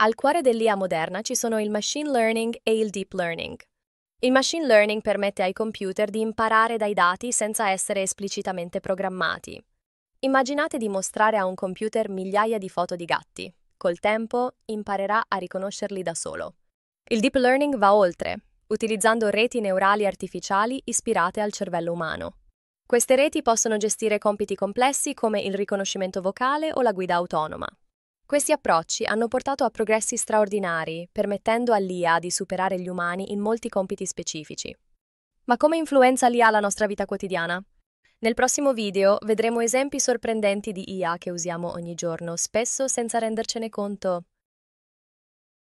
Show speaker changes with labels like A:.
A: Al cuore dell'IA moderna ci sono il machine learning e il deep learning. Il machine learning permette ai computer di imparare dai dati senza essere esplicitamente programmati. Immaginate di mostrare a un computer migliaia di foto di gatti. Col tempo imparerà a riconoscerli da solo. Il deep learning va oltre, utilizzando reti neurali artificiali ispirate al cervello umano. Queste reti possono gestire compiti complessi come il riconoscimento vocale o la guida autonoma. Questi approcci hanno portato a progressi straordinari, permettendo all'IA di superare gli umani in molti compiti specifici. Ma come influenza l'IA la nostra vita quotidiana? Nel prossimo video vedremo esempi sorprendenti di IA che usiamo ogni giorno, spesso senza rendercene conto.